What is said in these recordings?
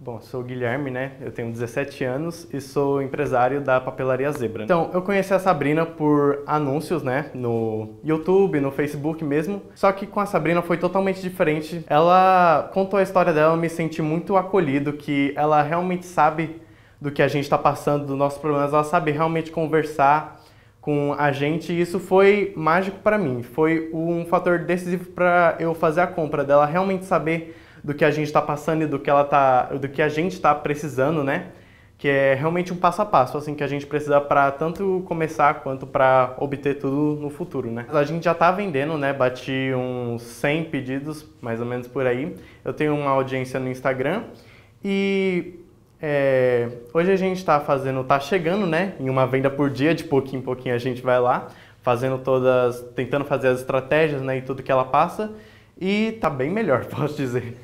Bom, sou o Guilherme, né? Eu tenho 17 anos e sou empresário da Papelaria Zebra. Então, eu conheci a Sabrina por anúncios, né? No YouTube, no Facebook mesmo. Só que com a Sabrina foi totalmente diferente. Ela contou a história dela, eu me senti muito acolhido, que ela realmente sabe do que a gente está passando, dos nossos problemas. Ela sabe realmente conversar com a gente e isso foi mágico para mim. Foi um fator decisivo para eu fazer a compra dela realmente saber do que a gente está passando e do que ela tá, do que a gente está precisando, né? Que é realmente um passo a passo, assim, que a gente precisa para tanto começar quanto para obter tudo no futuro, né? A gente já está vendendo, né? Bati uns 100 pedidos, mais ou menos por aí. Eu tenho uma audiência no Instagram e é, hoje a gente está fazendo, tá chegando, né? Em uma venda por dia, de pouquinho em pouquinho a gente vai lá, fazendo todas, tentando fazer as estratégias, né? E tudo que ela passa. E tá bem melhor, posso dizer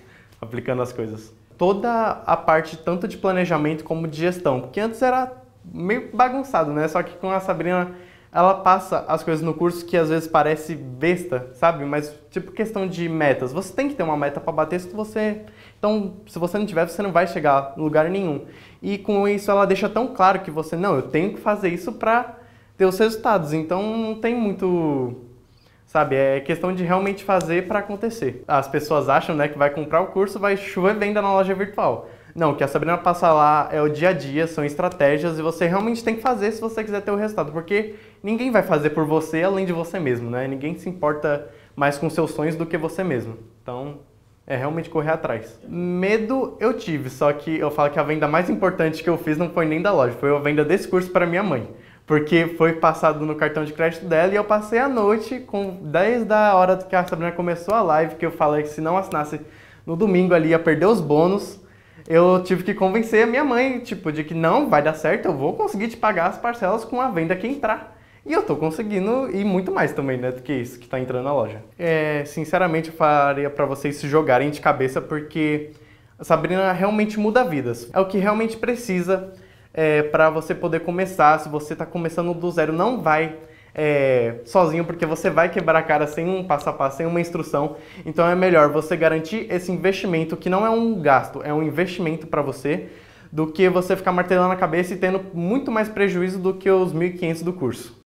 aplicando as coisas. Toda a parte tanto de planejamento como de gestão, porque antes era meio bagunçado, né? Só que com a Sabrina ela passa as coisas no curso que às vezes parece besta, sabe? Mas tipo questão de metas, você tem que ter uma meta para bater se você então, se você não tiver, você não vai chegar em lugar nenhum. E com isso ela deixa tão claro que você não, eu tenho que fazer isso para ter os resultados. Então não tem muito Sabe, é questão de realmente fazer para acontecer. As pessoas acham, né, que vai comprar o curso, vai chover venda na loja virtual. Não, o que a Sabrina passa lá é o dia a dia, são estratégias e você realmente tem que fazer se você quiser ter o resultado, porque ninguém vai fazer por você além de você mesmo, né? Ninguém se importa mais com seus sonhos do que você mesmo. Então, é realmente correr atrás. Medo eu tive, só que eu falo que a venda mais importante que eu fiz não foi nem da loja, foi a venda desse curso para minha mãe porque foi passado no cartão de crédito dela e eu passei a noite, com 10 da hora que a Sabrina começou a live, que eu falei que se não assinasse no domingo ali ia perder os bônus, eu tive que convencer a minha mãe, tipo, de que não, vai dar certo, eu vou conseguir te pagar as parcelas com a venda que entrar. E eu tô conseguindo e muito mais também, né, do que isso que tá entrando na loja. É, sinceramente, eu faria para vocês se jogarem de cabeça, porque a Sabrina realmente muda vidas. É o que realmente precisa é, para você poder começar. Se você está começando do zero, não vai é, sozinho, porque você vai quebrar a cara sem um passo a passo, sem uma instrução. Então é melhor você garantir esse investimento, que não é um gasto, é um investimento para você, do que você ficar martelando a cabeça e tendo muito mais prejuízo do que os 1.500 do curso.